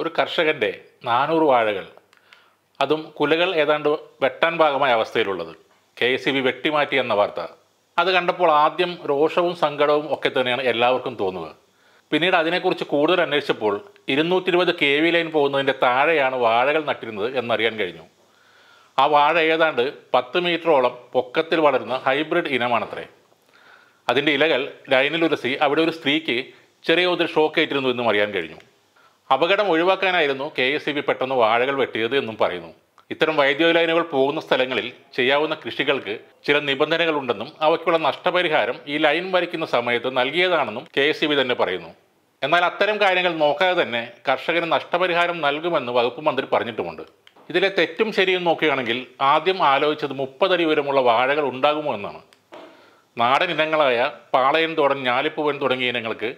ഒരു കർഷകൻ്റെ നാനൂറ് വാഴകൾ അതും കുലകൾ ഏതാണ്ട് വെട്ടാൻ ഭാഗമായ അവസ്ഥയിലുള്ളത് കെ എസ് ബി വെട്ടിമാറ്റി എന്ന വാർത്ത അത് കണ്ടപ്പോൾ ആദ്യം രോഷവും സങ്കടവും ഒക്കെ തന്നെയാണ് എല്ലാവർക്കും തോന്നുക പിന്നീട് അതിനെക്കുറിച്ച് കൂടുതൽ അന്വേഷിച്ചപ്പോൾ ഇരുന്നൂറ്റി ഇരുപത് കെ വി ലൈൻ പോകുന്നതിൻ്റെ താഴെയാണ് വാഴകൾ നട്ടിരുന്നത് എന്നറിയാൻ കഴിഞ്ഞു ആ വാഴ ഏതാണ്ട് പത്ത് മീറ്ററോളം പൊക്കത്തിൽ വളരുന്ന ഹൈബ്രിഡ് ഇനമാണത്രേ അതിൻ്റെ ഇലകൾ ലൈനിലുരസി അവിടെ ഒരു സ്ത്രീക്ക് ചെറിയ തോതിൽ ഷോക്കേറ്റിരുന്നു എന്നും അറിയാൻ കഴിഞ്ഞു അപകടം ഒഴിവാക്കാനായിരുന്നു കെ എസ് ഇ ബി പെട്ടെന്ന് വാഴകൾ വെട്ടിയത് എന്നും പറയുന്നു ഇത്തരം വൈദ്യുതി ലൈനുകൾ പോകുന്ന സ്ഥലങ്ങളിൽ ചെയ്യാവുന്ന കൃഷികൾക്ക് ചില നിബന്ധനകളുണ്ടെന്നും അവയ്ക്കുള്ള നഷ്ടപരിഹാരം ഈ ലൈൻ വരയ്ക്കുന്ന സമയത്ത് നൽകിയതാണെന്നും കെ തന്നെ പറയുന്നു എന്നാൽ അത്തരം കാര്യങ്ങൾ നോക്കാതെ തന്നെ കർഷകന് നഷ്ടപരിഹാരം നൽകുമെന്ന് വകുപ്പ് മന്ത്രി പറഞ്ഞിട്ടുമുണ്ട് ഇതിലെ തെറ്റും ശരിയും നോക്കുകയാണെങ്കിൽ ആദ്യം ആലോചിച്ചത് മുപ്പതടി ഉയരമുള്ള വാഴകൾ ഉണ്ടാകുമോ എന്നാണ് നാടൻ ഇനങ്ങളായ പാളയൻ തോടൻ ഞാലിപ്പൂവൻ തുടങ്ങിയ ഇനങ്ങൾക്ക്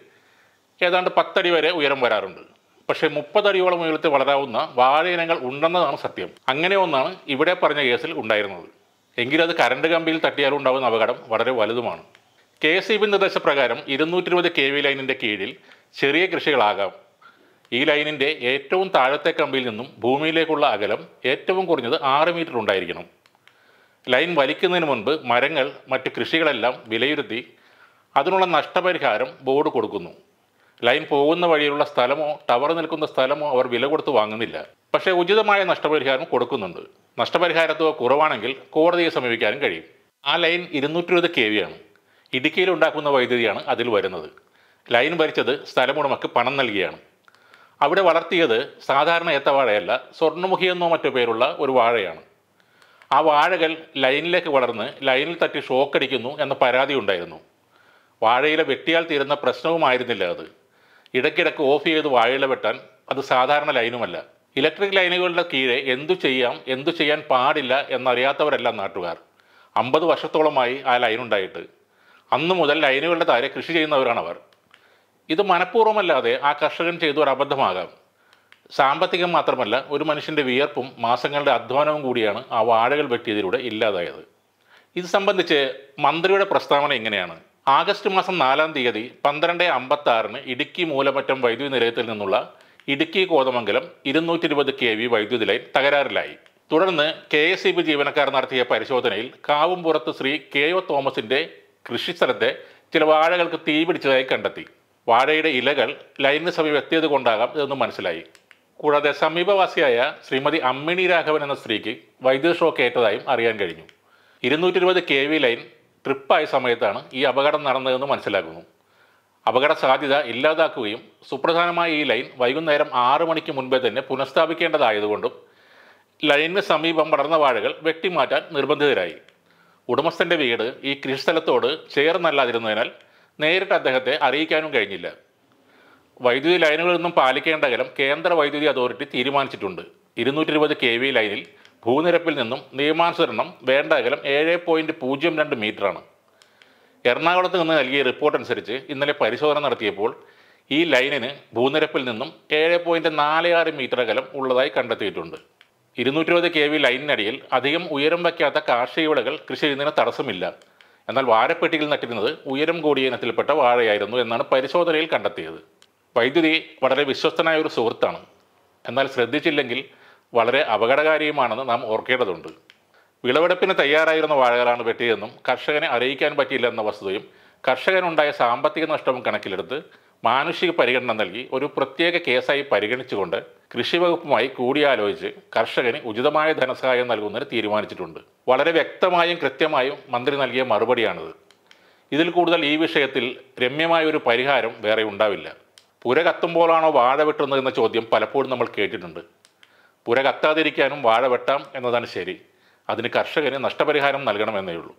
ഏതാണ്ട് പത്തടി വരെ ഉയരം വരാറുണ്ട് പക്ഷേ മുപ്പതടിയോളം ഉയരത്തിൽ വളരാവുന്ന വാഴയിനങ്ങൾ ഉണ്ടെന്നതാണ് സത്യം അങ്ങനെ ഒന്നാണ് ഇവിടെ പറഞ്ഞ കേസിൽ ഉണ്ടായിരുന്നത് എങ്കിലത് കരണ്ട് കമ്പിയിൽ തട്ടിയാലും ഉണ്ടാകുന്ന അപകടം വളരെ വലുതുമാണ് കെ എസ് ഇ ബി നിർദ്ദേശപ്രകാരം ഇരുന്നൂറ്റി ഇരുപത് കെ വി ലൈനിൻ്റെ കീഴിൽ ചെറിയ കൃഷികളാകാം ഈ ലൈനിൻ്റെ ഏറ്റവും താഴത്തെ കമ്പിയിൽ നിന്നും ഭൂമിയിലേക്കുള്ള അകലം ഏറ്റവും കുറഞ്ഞത് ആറ് മീറ്റർ ഉണ്ടായിരിക്കണം ലൈൻ വലിക്കുന്നതിന് മുൻപ് മരങ്ങൾ മറ്റ് കൃഷികളെല്ലാം വിലയിരുത്തി അതിനുള്ള നഷ്ടപരിഹാരം ബോർഡ് കൊടുക്കുന്നു ലൈൻ പോകുന്ന വഴിയിലുള്ള സ്ഥലമോ ടവർ നിൽക്കുന്ന സ്ഥലമോ അവർ വില കൊടുത്ത് വാങ്ങുന്നില്ല പക്ഷേ ഉചിതമായ നഷ്ടപരിഹാരം കൊടുക്കുന്നുണ്ട് നഷ്ടപരിഹാരത്തോ കുറവാണെങ്കിൽ കോടതിയെ സമീപിക്കാനും കഴിയും ആ ലൈൻ ഇരുന്നൂറ്റി ഇരുപത് കെ വിയാണ് ഇടുക്കിയിൽ ഉണ്ടാക്കുന്ന വൈദ്യുതിയാണ് അതിൽ വരുന്നത് ലൈൻ ഭരിച്ചത് സ്ഥലമുടമക്ക് പണം നൽകിയാണ് അവിടെ വളർത്തിയത് സാധാരണ ഏത്തവാഴയല്ല സ്വർണ്ണമുഖി എന്നോ മറ്റോ പേരുള്ള ഒരു വാഴയാണ് ആ വാഴകൾ ലൈനിലേക്ക് വളർന്ന് ലൈനിൽ തട്ടി ഷോക്കടിക്കുന്നു എന്ന പരാതി ഉണ്ടായിരുന്നു വാഴയിലെ വെട്ടിയാൽ തീരുന്ന പ്രശ്നവുമായിരുന്നില്ല അത് ഇടയ്ക്കിടയ്ക്ക് ഓഫ് ചെയ്ത് വാഴയില വെട്ടാൻ അത് സാധാരണ ലൈനുമല്ല ഇലക്ട്രിക് ലൈനുകളുടെ കീഴെ എന്തു ചെയ്യാം എന്തു ചെയ്യാൻ പാടില്ല എന്നറിയാത്തവരല്ല നാട്ടുകാർ അമ്പത് വർഷത്തോളമായി ആ ലൈനുണ്ടായിട്ട് അന്നു മുതൽ ലൈനുകളുടെ താരെ കൃഷി ചെയ്യുന്നവരാണ് അവർ ഇത് മനഃപൂർവ്വമല്ലാതെ ആ കർഷകൻ ചെയ്തു ഒരു അബദ്ധമാകാം സാമ്പത്തികം മാത്രമല്ല ഒരു മനുഷ്യൻ്റെ വിയർപ്പും മാസങ്ങളുടെ അധ്വാനവും കൂടിയാണ് ആ വാഴകൾ വെട്ടിയതിലൂടെ ഇല്ലാതായത് ഇത് സംബന്ധിച്ച് മന്ത്രിയുടെ പ്രസ്താവന എങ്ങനെയാണ് ആഗസ്റ്റ് മാസം നാലാം തീയതി പന്ത്രണ്ട് അമ്പത്തി ആറിന് ഇടുക്കി മൂലമറ്റം വൈദ്യുതി നിലയത്തിൽ നിന്നുള്ള ഇടുക്കി കോതമംഗലം ഇരുന്നൂറ്റി ഇരുപത് കെ വി വൈദ്യുതി ലൈൻ തകരാറിലായി തുടർന്ന് കെ എസ് ഇ ബി ജീവനക്കാർ നടത്തിയ പരിശോധനയിൽ കാവുംപുറത്ത് ശ്രീ കെ ഒ തോമസിൻ്റെ കൃഷിസ്ഥലത്തെ ചില വാഴകൾക്ക് തീ പിടിച്ചതായി കണ്ടെത്തി വാഴയുടെ ഇലകൾ ലൈനിന് സമീപെത്തിയത് കൊണ്ടാകാം ഇതെന്ന് മനസ്സിലായി കൂടാതെ സമീപവാസിയായ ശ്രീമതി അമ്മിണി രാഘവൻ എന്ന സ്ത്രീക്ക് വൈദ്യുതി ഷോക്ക് ഏറ്റതായും അറിയാൻ കഴിഞ്ഞു ഇരുന്നൂറ്റി ഇരുപത് കെ വി ലൈൻ ട്രിപ്പായ സമയത്താണ് ഈ അപകടം നടന്നതെന്ന് മനസ്സിലാക്കുന്നു അപകട സാധ്യത ഇല്ലാതാക്കുകയും സുപ്രധാനമായ ഈ ലൈൻ വൈകുന്നേരം ആറു മണിക്ക് മുൻപേ തന്നെ പുനഃസ്ഥാപിക്കേണ്ടതായതുകൊണ്ടും ലൈനിന് സമീപം വളർന്ന വാഴകൾ വെട്ടിമാറ്റാൻ നിർബന്ധിതരായി ഉടമസ്ഥൻ്റെ വീട് ഈ കൃഷിസ്ഥലത്തോട് ചേർന്നല്ലാതിരുന്നതിനാൽ നേരിട്ട് അദ്ദേഹത്തെ അറിയിക്കാനും കഴിഞ്ഞില്ല വൈദ്യുതി ലൈനുകളിൽ നിന്നും പാലിക്കേണ്ട അകലം കേന്ദ്ര വൈദ്യുതി അതോറിറ്റി തീരുമാനിച്ചിട്ടുണ്ട് ഇരുന്നൂറ്റി ഇരുപത് കെ വി ലൈനിൽ ഭൂനിരപ്പിൽ നിന്നും നിയമാനുസരണം വേണ്ട അകലം ഏഴ് പോയിൻറ്റ് പൂജ്യം രണ്ട് മീറ്ററാണ് എറണാകുളത്ത് നിന്ന് നൽകിയ റിപ്പോർട്ട് അനുസരിച്ച് ഇന്നലെ പരിശോധന നടത്തിയപ്പോൾ ഈ ലൈനിന് ഭൂനിരപ്പിൽ നിന്നും ഏഴ് പോയിൻറ്റ് നാല് ആറ് മീറ്റർ അകലം ഉള്ളതായി കണ്ടെത്തിയിട്ടുണ്ട് ഇരുന്നൂറ്റി ഇരുപത് കെ വി ലൈനിനടിയിൽ അധികം ഉയരം വയ്ക്കാത്ത കാർഷിക വിളകൾ കൃഷി ചെയ്യുന്നതിന് തടസ്സമില്ല എന്നാൽ വാഴപ്പെട്ടിയിൽ നട്ടിരുന്നത് ഉയരം കൂടിയ ഇനത്തിൽപ്പെട്ട വാഴയായിരുന്നു എന്നാണ് പരിശോധനയിൽ കണ്ടെത്തിയത് വൈദ്യുതി വളരെ വിശ്വസ്തനായ ഒരു സുഹൃത്താണ് എന്നാൽ ശ്രദ്ധിച്ചില്ലെങ്കിൽ വളരെ അപകടകാരിയുമാണെന്ന് നാം ഓർക്കേണ്ടതുണ്ട് വിളവെടുപ്പിന് തയ്യാറായിരുന്ന വാഴകളാണ് വെട്ടിയതെന്നും കർഷകനെ അറിയിക്കാൻ പറ്റിയില്ലെന്ന വസ്തുതയും കർഷകനുണ്ടായ സാമ്പത്തിക നഷ്ടവും കണക്കിലെടുത്ത് മാനുഷിക പരിഗണന നൽകി ഒരു പ്രത്യേക കേസായി പരിഗണിച്ചുകൊണ്ട് കൃഷി വകുപ്പുമായി കൂടിയാലോചിച്ച് കർഷകന് ഉചിതമായ ധനസഹായം നൽകുന്നതിന് തീരുമാനിച്ചിട്ടുണ്ട് വളരെ വ്യക്തമായും കൃത്യമായും മന്ത്രി നൽകിയ മറുപടിയാണിത് ഇതിൽ കൂടുതൽ ഈ വിഷയത്തിൽ രമ്യമായ ഒരു പരിഹാരം വേറെ ഉണ്ടാവില്ല പുര കത്തുമ്പോഴാണോ വാഴ വെട്ടുന്നതെന്ന ചോദ്യം പലപ്പോഴും നമ്മൾ കേട്ടിട്ടുണ്ട് പുര കത്താതിരിക്കാനും വാഴ വെട്ടാം എന്നതാണ് ശരി അതിന് കർഷകന് നഷ്ടപരിഹാരം നൽകണമെന്നേ ഉള്ളൂ